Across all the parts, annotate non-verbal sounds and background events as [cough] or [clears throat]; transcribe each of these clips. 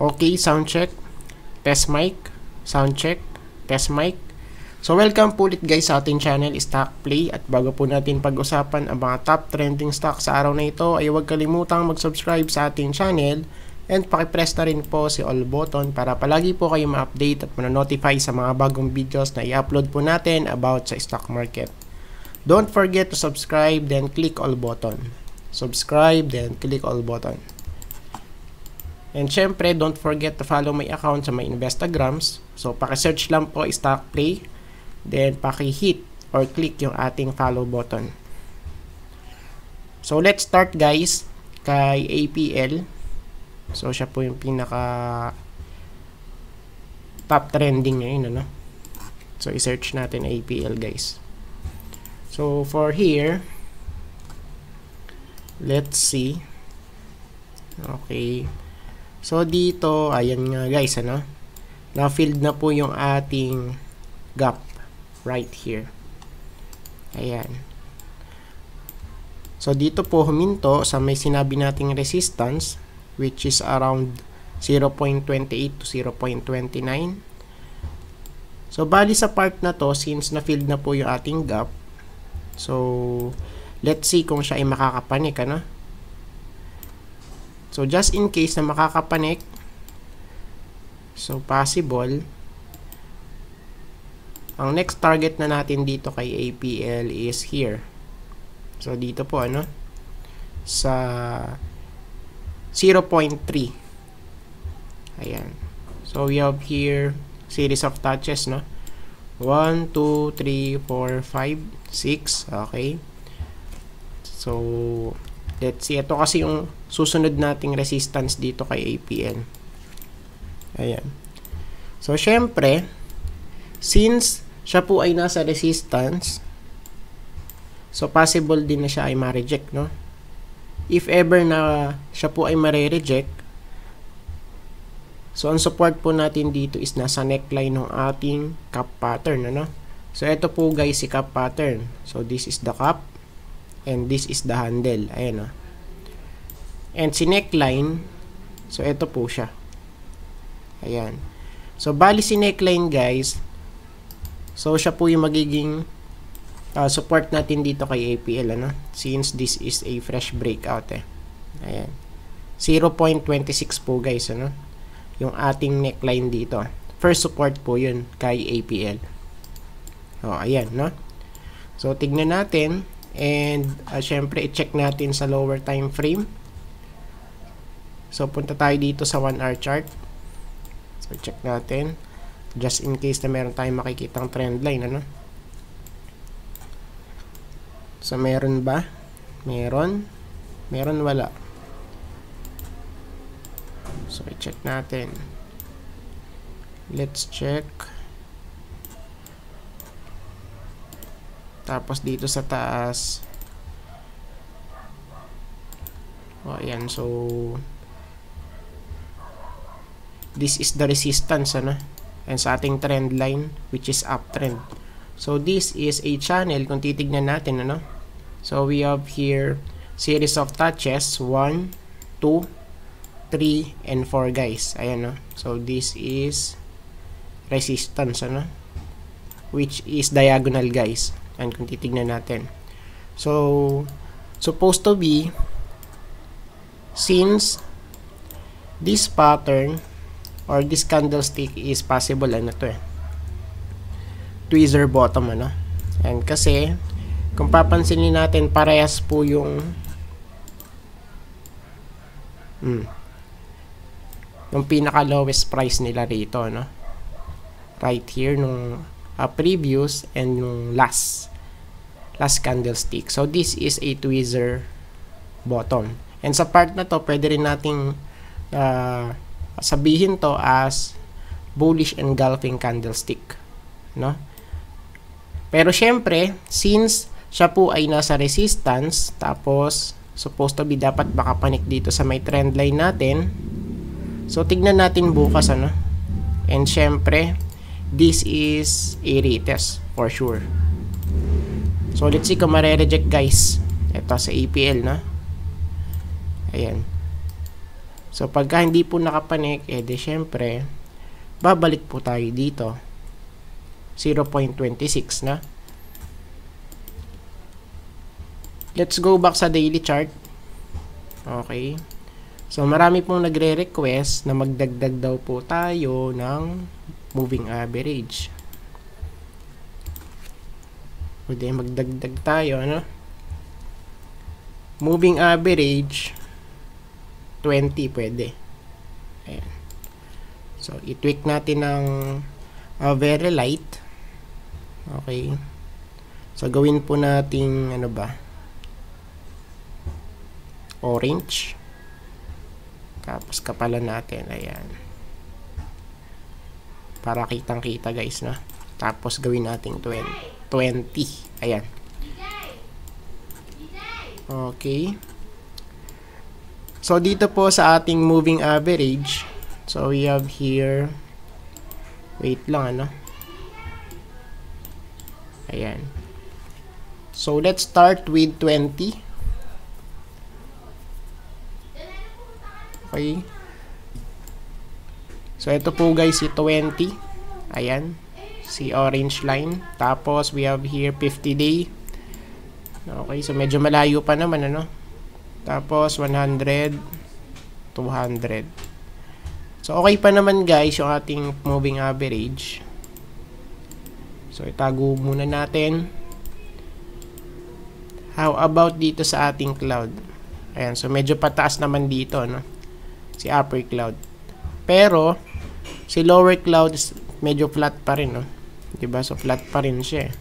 Okay, sound check. Test mic. Sound check. Test mic. So welcome po ulit guys sa ating channel Stock Play at bago po natin pag-usapan ang mga top trending stocks sa araw na ito ay huwag kalimutang mag-subscribe sa ating channel and pakipress na rin po si all button para palagi po kayo ma-update at notify sa mga bagong videos na i-upload po natin about sa stock market. Don't forget to subscribe then click all button. Subscribe then click all button. And syempre, don't forget to follow my account sa my Investagrams. So, pakisearch lang po Stock Play. Then, pakihit or click yung ating follow button. So, let's start guys kay APL. So, siya po yung pinaka top trending ngayon, ano? So, i-search natin APL guys. So, for here, let's see. Okay. So, dito, ayan nga guys, ano? Na-filled na po yung ating gap right here. Ayan. So, dito po huminto sa may sinabi nating resistance, which is around 0.28 to 0.29. So, bali sa part na to, since na-filled na po yung ating gap, so, let's see kung siya ay makakapanik, ano? So, just in case na makakapanik, so possible, ang next target na natin dito kay APL is here. So, dito po, ano? Sa 0.3. Ayan. So, we have here series of touches, no? 1, 2, 3, 4, 5, 6. Okay. So, let's see. Ito kasi yung susunod nating resistance dito kay APN. Ayan. So, syempre, since siya po ay nasa resistance, so possible din na siya ay ma-reject, no? If ever na siya po ay ma-reject, so ang support po natin dito is nasa neckline ng ating cup pattern, ano? So, ito po guys, si cup pattern. So, this is the cup and this is the handle. Ayan, no? Ah. And si neckline, so ito po siya. Ayan. So, bali si neckline guys, so siya po yung magiging uh, support natin dito kay APL, ano? Since this is a fresh breakout eh. Ayan. 0.26 po guys, ano? Yung ating neckline dito. First support po yun kay APL. O, ayan, no? So, tignan natin. And, uh, syempre, i-check natin sa lower time frame. So, punta tayo dito sa 1-hour chart. So, check natin. Just in case na meron tayong makikitang trend line, ano? So, meron ba? Meron. Meron, wala. So, check natin. Let's check. Tapos, dito sa taas. O, ayan. So, this is the resistance ano and sa ating trend line which is uptrend so this is a channel kung titignan natin ano so we have here series of touches 1 2 3 and 4 guys ayan no so this is resistance ano which is diagonal guys and kung titignan natin so supposed to be since this pattern or this candlestick is possible ano to eh tweezer bottom ano and kasi kung papansinin natin parehas po yung hmm, yung pinaka lowest price nila rito no right here nung uh, previous and yung last last candlestick so this is a tweezer bottom and sa part na to pwede rin nating uh, sabihin to as bullish engulfing candlestick. No? Pero syempre, since siya po ay nasa resistance, tapos supposed to be dapat baka panic dito sa may trend line natin. So, tignan natin bukas ano. And syempre, this is a retest for sure. So, let's see kung mare-reject guys. Ito sa APL na. Ayan. So, pagka hindi po nakapanik, eh di syempre, babalik po tayo dito. 0.26 na. Let's go back sa daily chart. Okay. So, marami pong nagre-request na magdagdag daw po tayo ng moving average. Pwede magdagdag tayo, ano? Moving average 20 pwede. Ayan. So, i-tweak natin ng uh, very light. Okay. So, gawin po nating ano ba? Orange. Tapos kapalan natin. Ayan. Para kitang-kita guys, na. Tapos gawin natin 20. 20. Ayan. Okay. So, dito po sa ating moving average, so we have here, wait lang ano, ayan. So, let's start with 20. Okay. So, ito po guys, si 20. Ayan, si orange line. Tapos, we have here 50 day. Okay, so medyo malayo pa naman ano. Tapos, 100, 200. So, okay pa naman guys yung ating moving average. So, itago muna natin. How about dito sa ating cloud? Ayan, so medyo pataas naman dito, no? Si upper cloud. Pero, si lower cloud is medyo flat pa rin, no? 'Di ba? So, flat pa rin siya. Eh.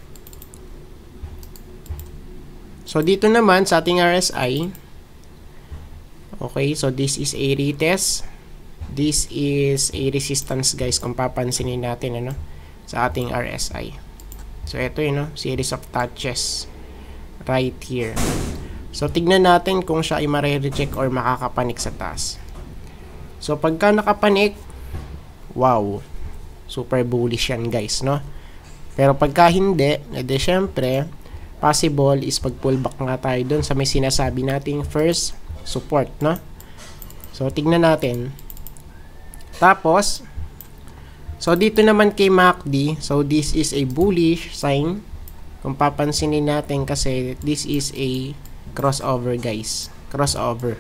So, dito naman sa ating RSI, Okay, so this is a retest. This is a resistance guys kung papansinin natin ano sa ating RSI. So ito yun, no? series of touches right here. So tignan natin kung siya ay mare-reject or makakapanik sa taas. So pagka nakapanik, wow, super bullish yan guys, no? Pero pagka hindi, edi eh, syempre, possible is pag pullback nga tayo dun sa may sinasabi nating first support, no? So, tignan natin. Tapos, so dito naman kay MACD, so this is a bullish sign. Kung papansinin natin kasi this is a crossover guys. Crossover.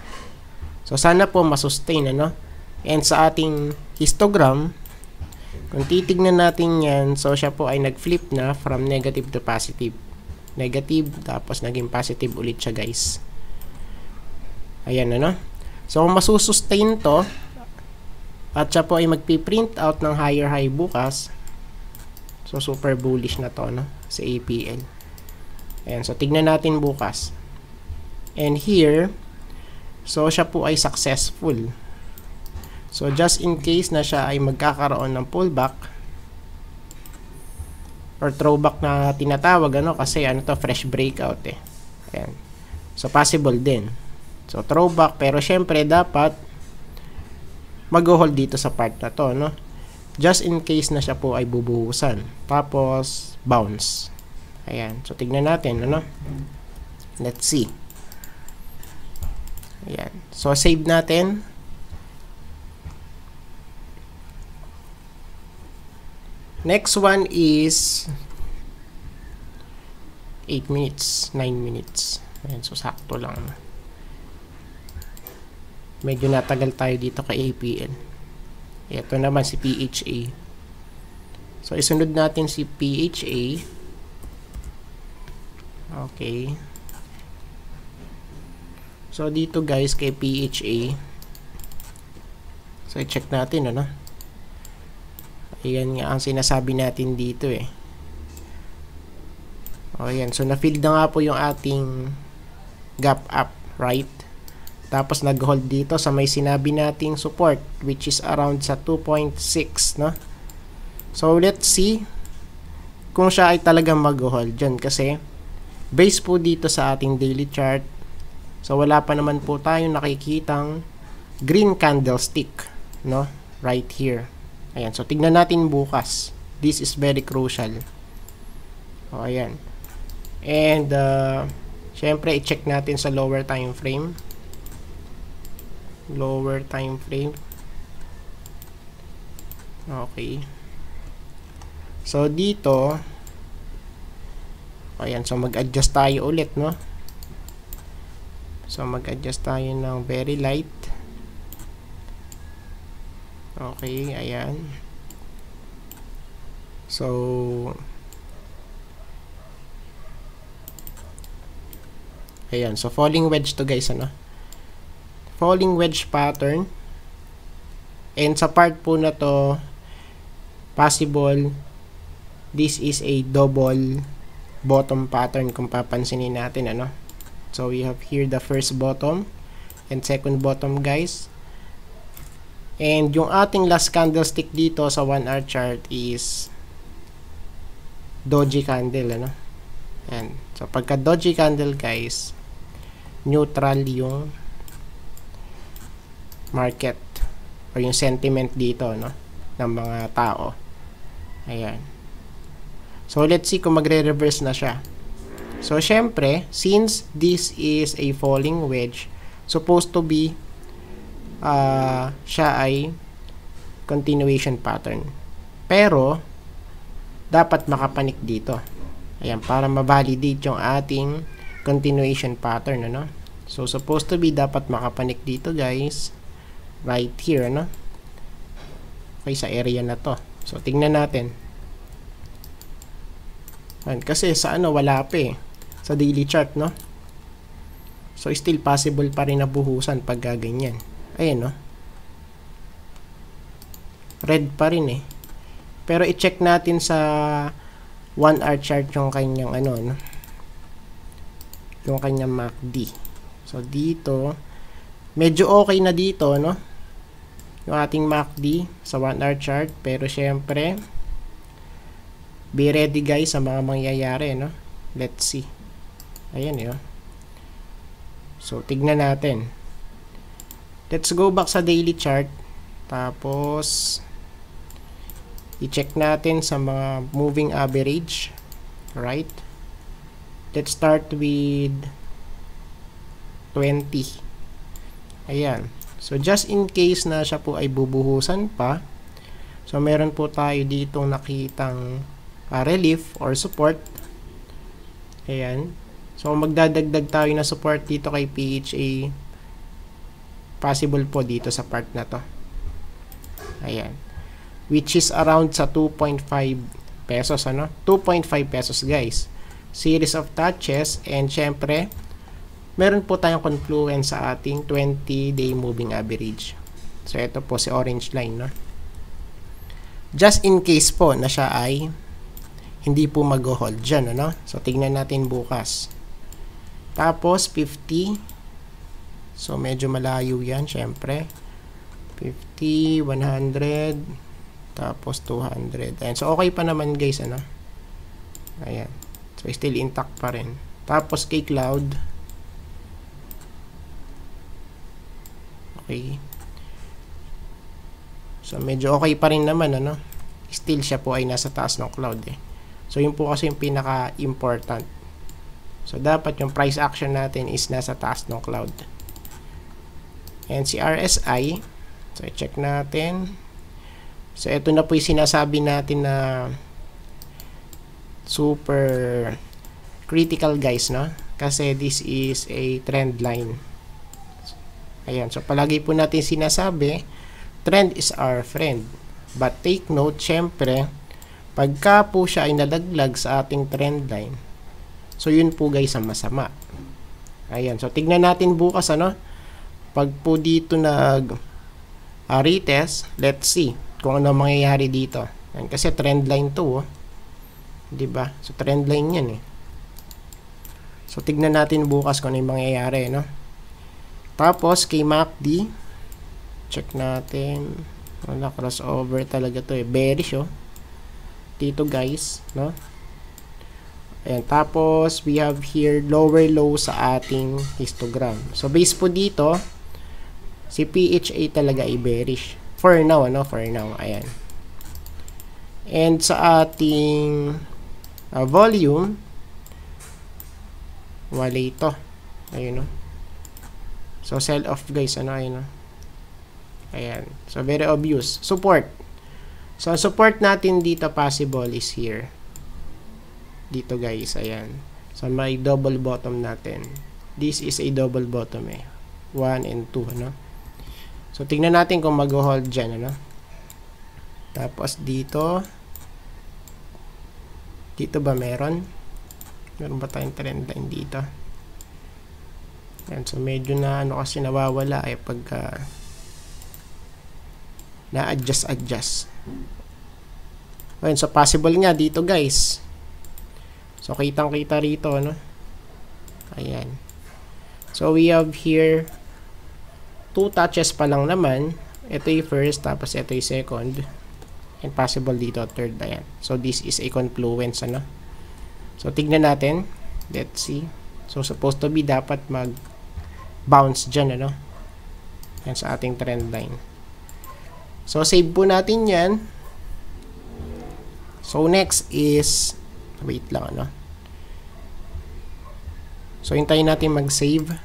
So, sana po masustain, ano? And sa ating histogram, kung titignan natin yan, so siya po ay nag-flip na from negative to positive. Negative, tapos naging positive ulit siya guys. Ayan, ano? So, masusustain to, at siya po ay magpiprint out ng higher high bukas, so super bullish na to, no? Sa APL. Ayan, so tignan natin bukas. And here, so siya po ay successful. So, just in case na siya ay magkakaroon ng pullback, or throwback na tinatawag ano kasi ano to fresh breakout eh. Ayan. So possible din. So throwback pero syempre dapat mag-hold dito sa part na to no. Just in case na siya po ay bubuhusan. Tapos bounce. Ayan. So tignan natin ano. Let's see. Ayan. So save natin. Next one is 8 minutes, 9 minutes. Ayan, so sakto lang medyo natagal tayo dito kay APN. ito naman si PHA so isunod natin si PHA okay so dito guys kay PHA so i check natin ano ayan nga ang sinasabi natin dito eh o ayan so na-fill na nga po yung ating gap up right tapos nag-hold dito sa may sinabi nating support which is around sa 2.6 no. So let's see kung siya ay talagang mag-hold diyan kasi base po dito sa ating daily chart. So wala pa naman po tayong nakikitang green candlestick no right here. Ayan, so tignan natin bukas. This is very crucial. O ayan. And uh, syempre i-check natin sa lower time frame lower time frame okay so dito ayan so mag adjust tayo ulit no so mag adjust tayo ng very light okay ayan so ayan so falling wedge to guys ano falling wedge pattern. And sa part po na to, possible, this is a double bottom pattern kung papansinin natin. Ano? So we have here the first bottom and second bottom guys. And yung ating last candlestick dito sa 1-hour chart is doji candle. Ano? and So pagka doji candle guys, neutral yung market or yung sentiment dito no ng mga tao. Ayan. So let's see kung magre-reverse na siya. So syempre, since this is a falling wedge, supposed to be uh, siya ay continuation pattern. Pero dapat makapanik dito. Ayan, para ma-validate yung ating continuation pattern ano. So supposed to be dapat makapanik dito, guys right here no okay sa area na to so tingnan natin Ayan, kasi sa ano wala pa eh sa daily chart no so still possible pa rin na buhusan pag ganyan ayan no red pa rin eh pero i-check natin sa 1 hour chart yung kanyang ano no yung kanyang MACD so dito medyo okay na dito no yung ating MACD sa 1 hour chart pero syempre be ready guys sa mga mangyayari no let's see ayan yun so tignan natin let's go back sa daily chart tapos i-check natin sa mga moving average right let's start with 20 ayan So, just in case na siya po ay bubuhusan pa, so meron po tayo dito nakitang uh, relief or support. Ayan. So, magdadagdag tayo na support dito kay PHA. Possible po dito sa part na to. Ayan. Which is around sa 2.5 pesos, ano? 2.5 pesos, guys. Series of touches and syempre, meron po tayong confluence sa ating 20-day moving average. So, ito po si orange line. No? Just in case po na siya ay hindi po mag-hold dyan. Ano? So, tignan natin bukas. Tapos, 50. So, medyo malayo yan, syempre. 50, 100, tapos 200. Ayan. So, okay pa naman guys. Ano? Ayan. So, still intact pa rin. Tapos, kay cloud, Okay. So, medyo okay pa rin naman, ano? Still, siya po ay nasa taas ng cloud, eh. So, yun po kasi yung pinaka-important. So, dapat yung price action natin is nasa taas ng cloud. And si RSI, so, check natin. So, ito na po yung sinasabi natin na super critical, guys, no? Kasi this is a trend line. Ayan, so palagi po natin sinasabi, trend is our friend. But take note, syempre, pagka po siya ay nadaglag sa ating trend line, so yun po guys ang masama. Ayan, so tignan natin bukas ano, pag po dito nag uh, retest, let's see kung ano mangyayari dito. Ayan, kasi trend line to, oh. 'di ba? So trend line 'yan eh. So tignan natin bukas kung ano 'yung mangyayari, no? Tapos, kay MACD, check natin. Wala crossover talaga to eh. Bearish oh. Dito guys, no? Ayan, tapos we have here lower low sa ating histogram. So based po dito, si PHA talaga i bearish. For now, ano? For now, ayan. And sa ating uh, volume, wala ito. Ayun o. Oh. No? So, sell off guys. Ano ayun? Oh. Ayan. So, very obvious. Support. So, support natin dito possible is here. Dito guys. Ayan. So, may double bottom natin. This is a double bottom eh. 1 and 2. Ano? So, tingnan natin kung mag-hold dyan. Ano? Tapos, dito. Dito ba meron? Meron ba tayong trend line dito? Yan, so medyo na ano kasi nawawala eh pag uh, ah, na-adjust adjust. Ayun, so possible nga dito guys. So kitang-kita rito no. Ayan. So we have here two touches pa lang naman. Ito yung first tapos ito yung second. And possible dito third ayan. So this is a confluence ano. So tignan natin. Let's see. So supposed to be dapat mag bounce dyan, ano? Yan sa ating trend line. So, save po natin yan. So, next is, wait lang, ano? So, hintayin natin mag-save.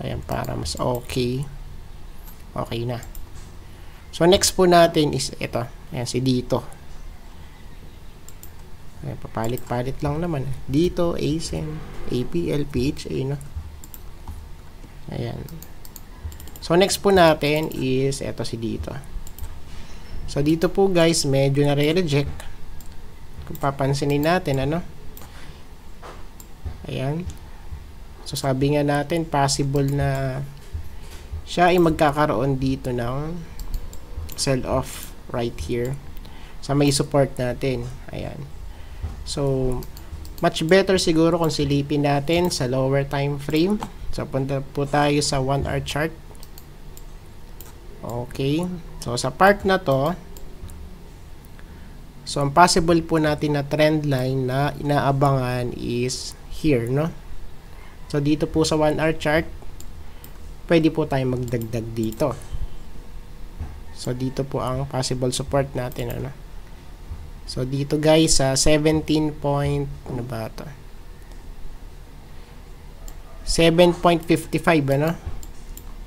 Ayan, para mas okay. Okay na. So, next po natin is ito. Ayan, si dito. Ayan, papalit-palit lang naman. Dito, ASEM, APL, PHA, ano? Ayan. So, next po natin is eto si dito. So, dito po guys, medyo nare-reject. Kung papansinin natin, ano? Ayan. So, sabi nga natin, possible na siya ay magkakaroon dito ng sell-off right here sa may support natin. Ayan. So, much better siguro kung silipin natin sa lower time frame. So, punta po tayo sa 1-hour chart. Okay. So, sa part na to, so, ang possible po natin na trend line na inaabangan is here, no? So, dito po sa 1-hour chart, pwede po tayo magdagdag dito. So, dito po ang possible support natin, ano? So, dito guys, sa 17 point, ano ba ito? 7.55 ano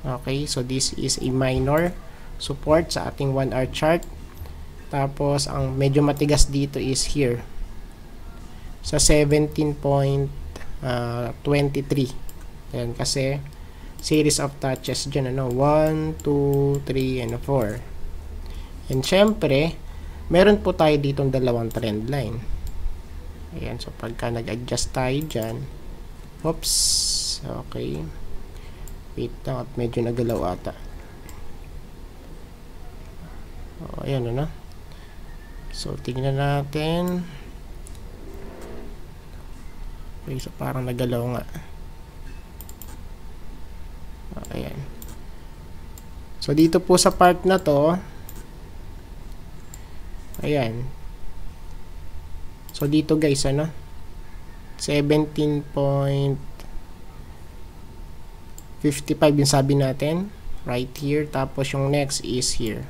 okay so this is a minor support sa ating 1 hour chart tapos ang medyo matigas dito is here sa 17.23 uh, yan kasi series of touches diyan ano 1, 2, 3, and 4 and syempre meron po tayo ditong dalawang trend line ayan so pagka nag adjust tayo dyan Oops. Okay. Wait lang at medyo nagalaw ata. Oh, ayan na na. So, tingnan natin. Okay, so parang nagalaw nga. O, oh, ayan. So, dito po sa part na to, ayan. So, dito guys, ano? 17.55 yung sabi natin right here tapos yung next is here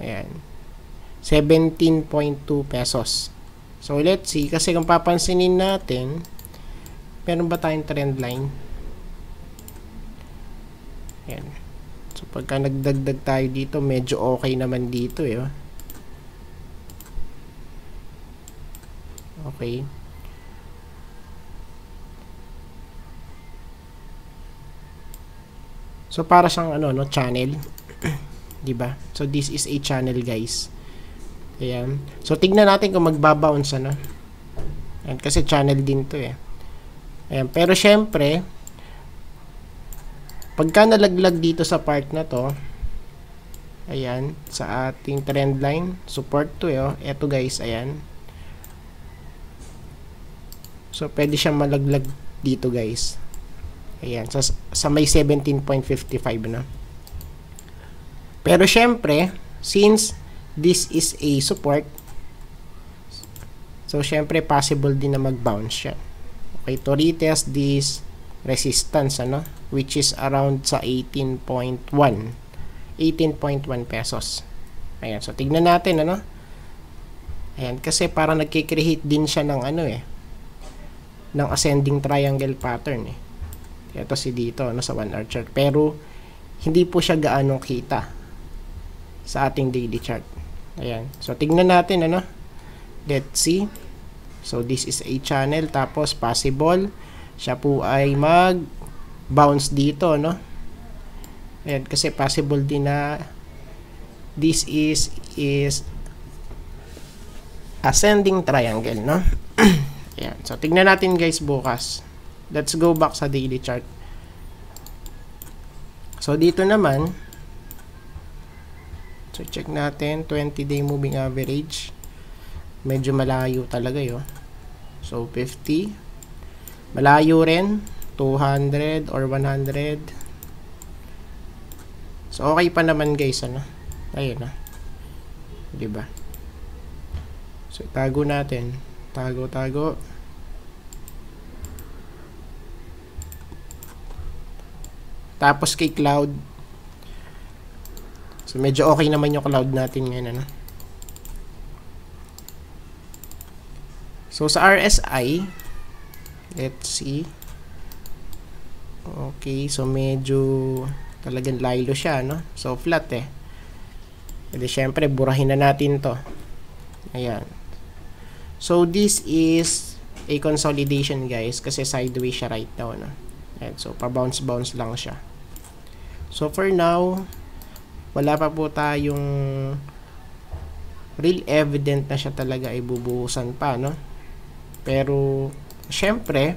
ayan 17.2 pesos so let's see kasi kung papansinin natin meron ba tayong trend line ayan so pagka nagdagdag tayo dito medyo okay naman dito eh oh. Okay. So para siyang ano no channel, [coughs] 'di ba? So this is a channel, guys. Ayan. So tingnan natin kung magbabounce ano. And kasi channel din 'to eh. Ayan, pero syempre pagka nalaglag dito sa part na 'to, ayan, sa ating trend line, support 'to eh. Oh. Ito guys, ayan. So, pwede siyang malaglag dito guys. Ayan. Sa, sa may 17.55 na. Pero syempre, since this is a support, so syempre possible din na mag-bounce siya. Okay, to retest this resistance, ano, which is around sa 18.1. 18.1 pesos. Ayan, so tignan natin, ano. Ayan, kasi para nagkikreate din siya ng ano eh, ng ascending triangle pattern eh. Ito si dito no, sa one hour chart. Pero hindi po siya gaano kita sa ating daily chart. Ayan. So tignan natin ano. Let's see. So this is a channel tapos possible siya po ay mag bounce dito no. Ayan kasi possible din na this is is ascending triangle no. [clears throat] Ayan. So, tignan natin guys bukas. Let's go back sa daily chart. So, dito naman, so check natin, 20-day moving average. Medyo malayo talaga yun. So, 50. Malayo rin, 200 or 100. So, okay pa naman guys, ano? Ayun, ah. Diba? So, tago natin tago tago tapos kay cloud so medyo okay naman yung cloud natin ngayon ano so sa RSI let's see okay so medyo talagang lilo siya no so flat eh Pwede syempre burahin na natin to ayan So, this is a consolidation guys kasi sideways siya right now. No? Ayan, so, pa-bounce-bounce lang siya. So, for now, wala pa po tayong real evident na siya talaga ay bubuhusan pa. No? Pero, syempre,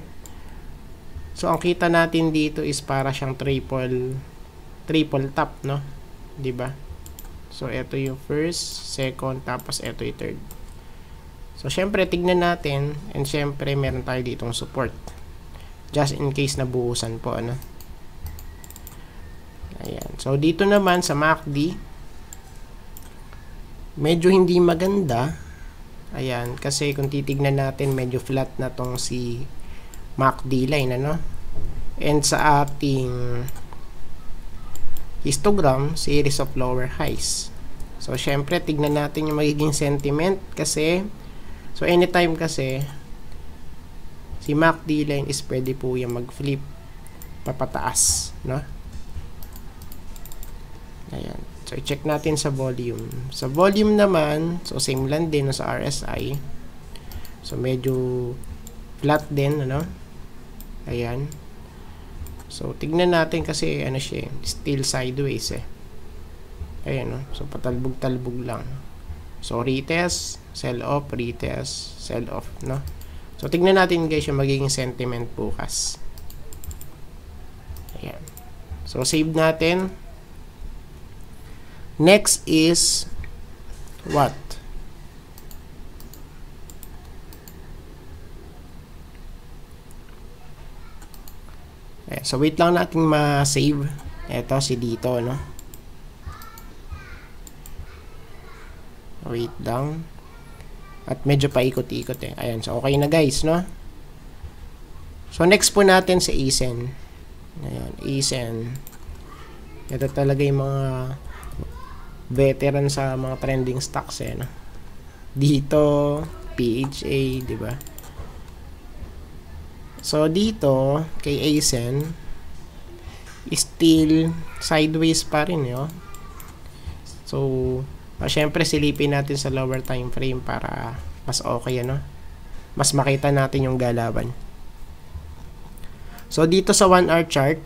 so, ang kita natin dito is para siyang triple triple top, no? 'Di ba? So, ito yung first, second, tapos ito yung third. So, syempre, tignan natin. And syempre, meron tayo ditong support. Just in case nabuusan po, ano. Ayan. So, dito naman sa MACD, medyo hindi maganda. Ayan. Kasi kung titignan natin, medyo flat na tong si MACD line, ano. And sa ating histogram, series of lower highs. So, syempre, tignan natin yung magiging sentiment kasi So, anytime kasi, si MACD line is pwede po yung mag-flip papataas, no? Ayan. So, i-check natin sa volume. Sa volume naman, so same lang din sa RSI. So, medyo flat din, ano? Ayan. So, tignan natin kasi, ano siya, still sideways eh. Ayan, no? So, patalbog-talbog lang. So, retest, sell off, retest, sell off, no? So, tignan natin guys yung magiging sentiment bukas. Ayan. So, save natin. Next is what? Ayan. So, wait lang natin ma-save. Ito, si dito, no? Wait down. At medyo paikot-ikot eh. Ayan. So, okay na guys, no? So, next po natin si Asen. Ayan. Asen. Ito talaga yung mga veteran sa mga trending stocks eh, no? Dito, PHA, di ba? So, dito, kay Asen, still sideways pa rin, yo So, o, ah, syempre, silipin natin sa lower time frame para mas okay, ano? Mas makita natin yung galawan. So, dito sa 1-hour chart.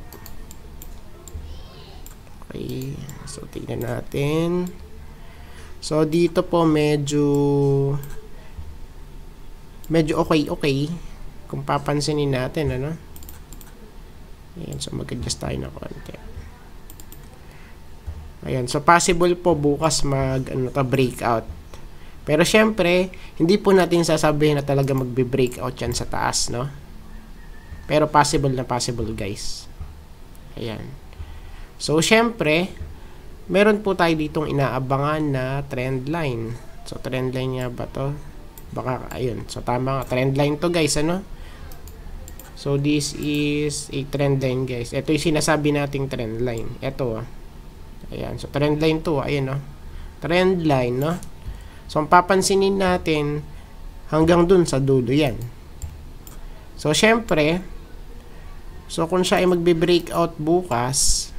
Okay. So, tignan natin. So, dito po medyo medyo okay-okay kung papansinin natin, ano? Ayan. So, mag-adjust tayo na konti. Ayan, so possible po bukas mag ano ta breakout. Pero syempre, hindi po natin sasabihin na talaga magbe-breakout 'yan sa taas, no? Pero possible na possible, guys. Ayan. So syempre, meron po tayo ditong inaabangan na trend line. So trend line nga ba 'to? Baka ayun. So tama nga trend line 'to, guys, ano? So this is a trend line, guys. Ito 'yung sinasabi nating trend line. Ito, ah. Ayan. So, trend line to. Ah. Ayan, no? Ah. Trend line, no? Ah. So, ang papansinin natin hanggang dun sa dulo. Yan. So, syempre, so, kung siya ay magbe-breakout bukas,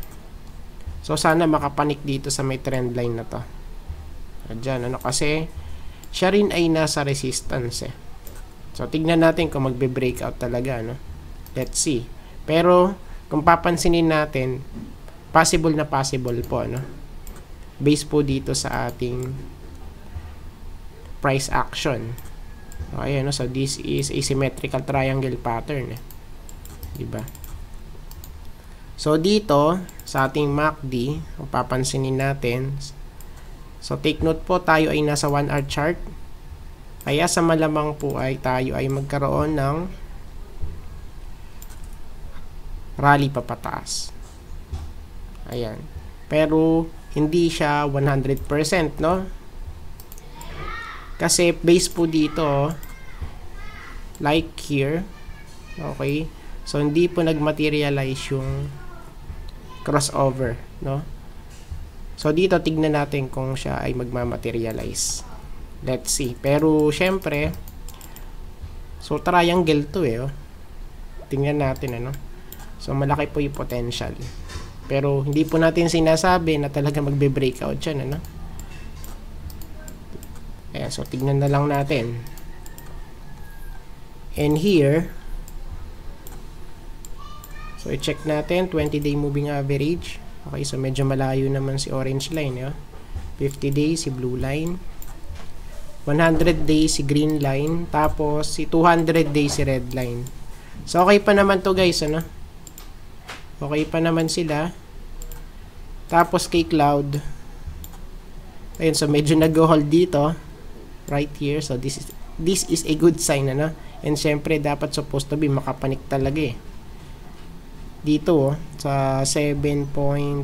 so, sana makapanik dito sa may trend line na to. Diyan, ano? Kasi, siya rin ay nasa resistance, eh. So, tignan natin kung magbe-breakout talaga, no? Let's see. Pero, kung papansinin natin, possible na possible po ano based po dito sa ating price action okay ano so this is asymmetrical triangle pattern eh. di ba so dito sa ating MACD kung papansinin natin so take note po tayo ay nasa 1 hour chart kaya sa malamang po ay tayo ay magkaroon ng rally papataas Ayan. Pero, hindi siya 100%, no? Kasi, base po dito, like here, okay? So, hindi po nag-materialize yung crossover, no? So, dito, tignan natin kung siya ay magmamaterialize. Let's see. Pero, syempre, so, triangle to eh, oh. Tingnan natin, ano? So, malaki po yung potential. Pero hindi po natin sinasabi na talaga magbe-breakout yan, ano? Ayan, so tignan na lang natin. And here, so i-check natin, 20-day moving average. Okay, so medyo malayo naman si orange line, yeah? 50 days si blue line. 100 days si green line. Tapos, si 200 days si red line. So, okay pa naman to guys, ano? Okay pa naman sila. Tapos kay Cloud. Ayun, so medyo nag-hold dito. Right here. So this is, this is a good sign, ano? And syempre, dapat supposed to be makapanik talaga eh. Dito, oh, sa 7.99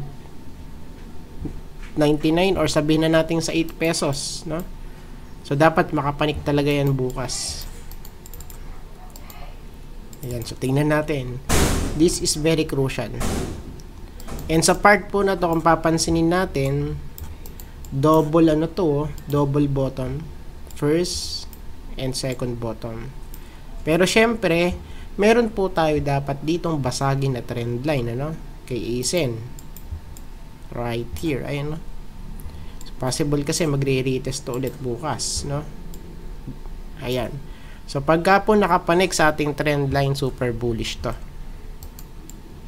or sabihin na natin sa 8 pesos, no? So, dapat makapanik talaga yan bukas. Ayan, so tingnan natin. This is very crucial. And sa part po na to kung papansinin natin, double ano to, oh, double bottom. First and second bottom. Pero syempre, meron po tayo dapat ditong basagin na trend line ano, kay ASIN. Right here, ayan no. So, possible kasi magre-retest to ulit bukas, no? Ayan. So pagka po nakapanik sa ating trend line, super bullish to.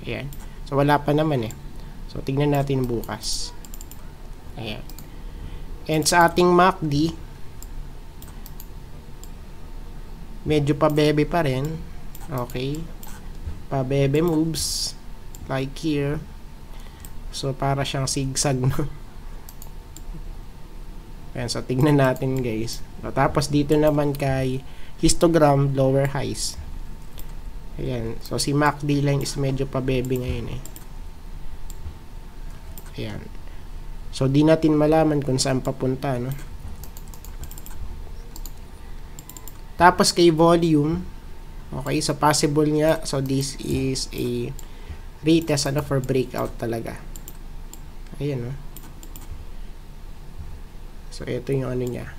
Ayan. So wala pa naman eh. So, tingnan natin bukas. Ayan. And sa ating MACD, medyo pabebe pa rin. Okay. Pabebe moves. Like here. So, para siyang zigzag no. [laughs] Ayan, so tignan natin guys. So, tapos dito naman kay histogram lower highs. Ayan. So, si MACD line is medyo pabebe ngayon eh. Ayan. So, di natin malaman kung saan papunta, no? Tapos, kay volume, okay, so possible nga, so this is a retest, ano, for breakout talaga. Ayan, no? So, ito yung ano niya,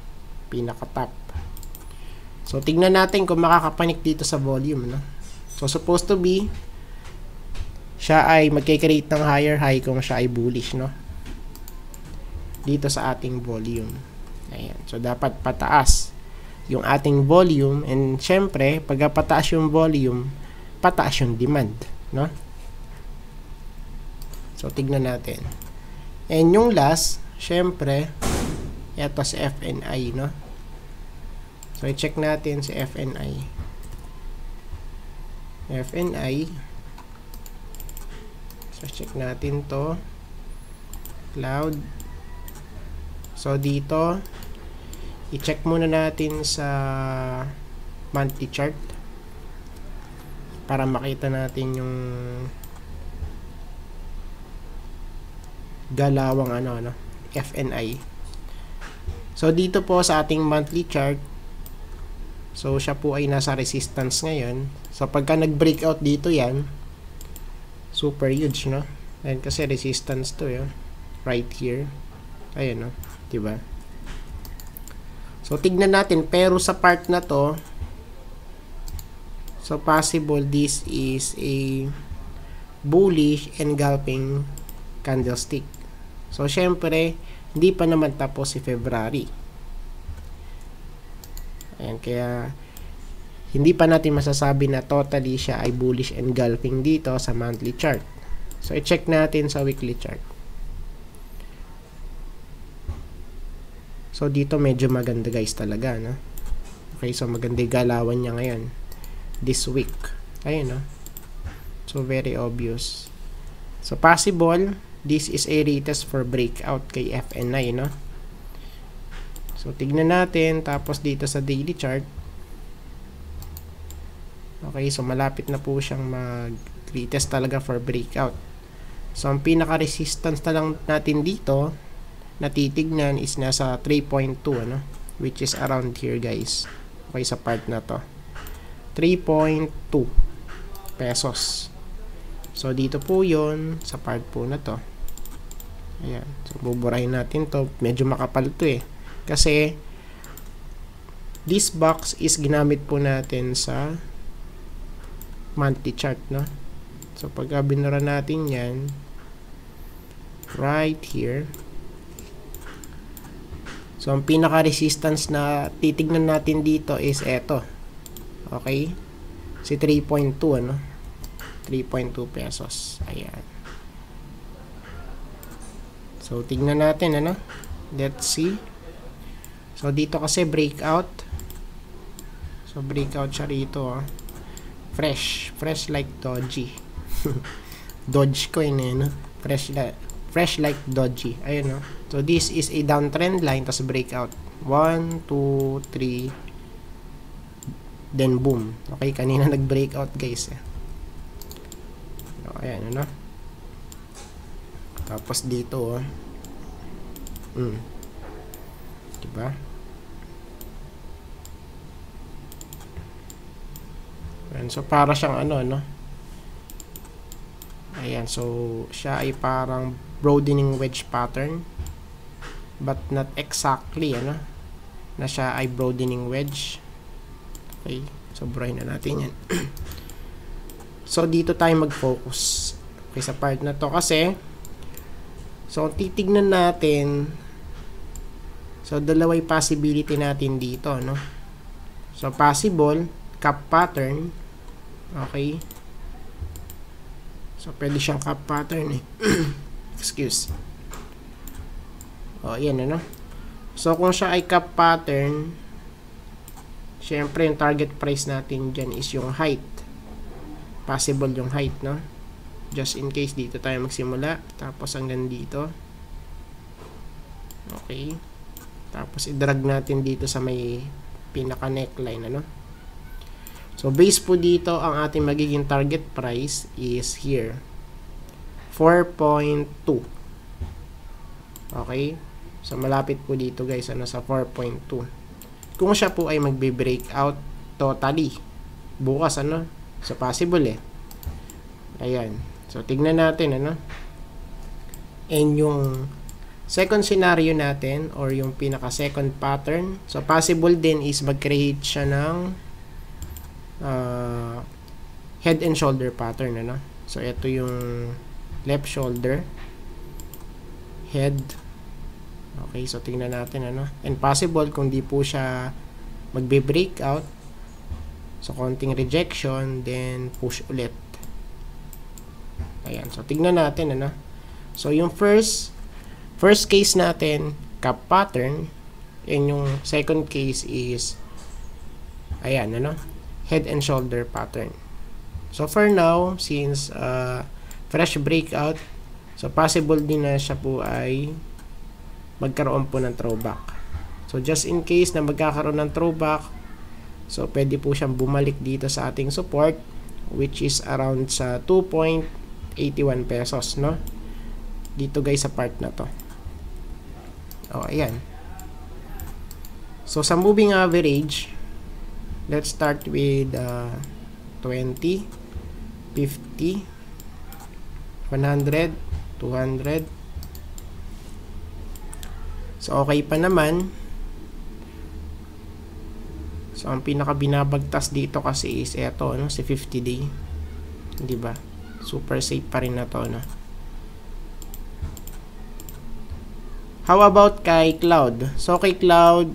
pinaka-top. So, tignan natin kung makakapanik dito sa volume, no? So, supposed to be, siya ay magkikreate ng higher high kung siya ay bullish, no? Dito sa ating volume. Ayan. So, dapat pataas yung ating volume and syempre, pag pataas yung volume, pataas yung demand, no? So, tignan natin. And yung last, syempre, ito si FNI, no? So, i-check natin si FNI. FNI. So, check natin to. Cloud. So, dito, i-check muna natin sa monthly chart para makita natin yung galawang ano, ano, FNI. So, dito po sa ating monthly chart, so, siya po ay nasa resistance ngayon. So, pagka nag-breakout dito yan, super huge no and kasi resistance to yun right here ayun no diba so tignan natin pero sa part na to so possible this is a bullish engulfing candlestick so syempre hindi pa naman tapos si February ayan kaya hindi pa natin masasabi na totally siya ay bullish engulfing dito sa monthly chart. So, i-check natin sa weekly chart. So, dito medyo maganda guys talaga, no? Okay, so maganda galawan niya ngayon. This week. Ayun, no? So, very obvious. So, possible, this is a retest for breakout kay FNI, no? So, tignan natin. Tapos, dito sa daily chart, Okay, so malapit na po siyang mag-retest talaga for breakout. So, ang pinaka-resistance na lang natin dito, natitignan is nasa 3.2, ano? Which is around here, guys. Okay, sa part na to. 3.2 pesos. So, dito po yon sa part po na to. Ayan. So, buburahin natin to. Medyo makapal to eh. Kasi, this box is ginamit po natin sa monthly chart, no? So, pag binura natin yan, right here, so, ang pinaka-resistance na titignan natin dito is eto. Okay? Si 3.2, ano? 3.2 pesos. Ayan. So, tignan natin, ano? Let's see. So, dito kasi breakout. So, breakout siya rito, ah. Oh. Fresh. Fresh like dodgy. coin [laughs] eh, no? Fresh, like, fresh like dodgy. Ayun, no? So, this is a downtrend line, tapos breakout. 1, 2, 3, then boom. Okay, kanina [laughs] nag-breakout, guys. Eh. So, ayan, ano? Tapos dito, oh. Mm. Diba? Ayan, so para siyang ano ano. Ayan, so siya ay parang broadening wedge pattern but not exactly ano na siya ay broadening wedge. Okay, so burahin na natin 'yan. [clears throat] so dito tayo mag-focus okay, sa part na to kasi so titingnan natin so dalawa'y possibility natin dito no. So possible cup pattern Okay. So, pwede siyang cup pattern eh. [clears throat] Excuse. O, oh, yan ano. So, kung siya ay cup pattern, syempre yung target price natin dyan is yung height. Possible yung height, no? Just in case, dito tayo magsimula. Tapos hanggang dito. Okay. Tapos, i-drag natin dito sa may pinaka-neckline, ano? So, base po dito, ang ating magiging target price is here. 4.2. Okay? So, malapit po dito guys, ano, sa 4.2. Kung siya po ay magbe-breakout totally, bukas, ano, so possible eh. Ayan. So, tignan natin, ano. And yung second scenario natin, or yung pinaka-second pattern, so possible din is mag-create siya ng uh, head and shoulder pattern ano? so ito yung left shoulder head okay so tingnan natin ano and possible kung di po siya magbe breakout so konting rejection then push ulit ayan so tingnan natin ano so yung first first case natin cup pattern and yung second case is ayan ano head and shoulder pattern. So for now, since uh, fresh breakout, so possible din na siya po ay magkaroon po ng throwback. So just in case na magkakaroon ng throwback, so pwede po siyang bumalik dito sa ating support which is around sa 2.81 pesos, no? Dito guys sa part na to. Oh, ayan. So sa moving average, let's start with uh, 20 50 100 200 so okay pa naman so ang pinaka binabagtas dito kasi is eto no si 50 day di ba super safe pa rin na to no how about kay cloud so kay cloud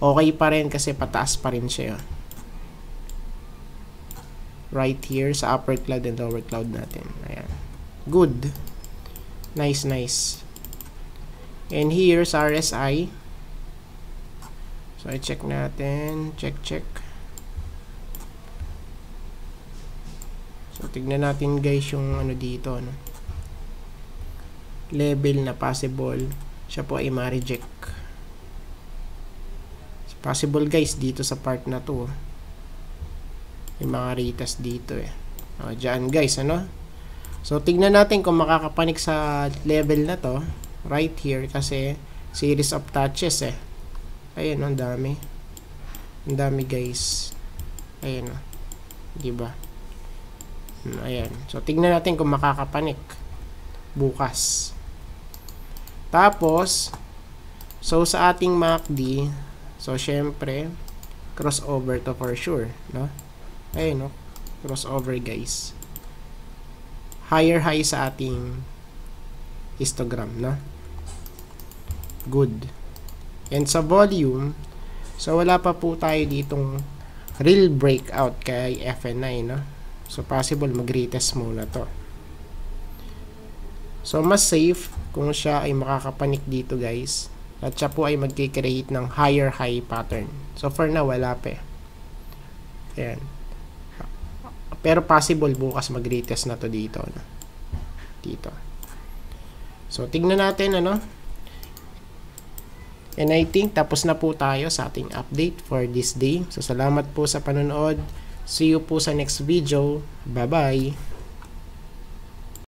okay pa rin kasi pataas pa rin siya Right here sa upper cloud and lower cloud natin. Ayan. Good. Nice, nice. And here sa RSI. So, i-check natin. Check, check. So, tignan natin guys yung ano dito. Ano. Level na possible. Siya po ay ma-reject possible guys dito sa part na to ah. may mga ritas dito eh o, oh, dyan guys ano so tignan natin kung makakapanik sa level na to right here kasi series of touches eh ayun ang dami ang dami guys ayun o ah. diba hmm, ayan so tignan natin kung makakapanik bukas tapos so sa ating MACD So, syempre, crossover to for sure, no? Ayun, no? Crossover, guys. Higher high sa ating histogram, no? Good. And sa volume, so wala pa po tayo ditong real breakout kay FNI, no? So, possible mag-retest muna to. So, mas safe kung siya ay makakapanik dito, guys at siya po ay magkikreate ng higher high pattern. So for now, wala pa eh. Ayan. Pero possible bukas mag-retest na to dito. No? Dito. So tignan natin ano. And I think tapos na po tayo sa ating update for this day. So salamat po sa panonood. See you po sa next video. Bye-bye!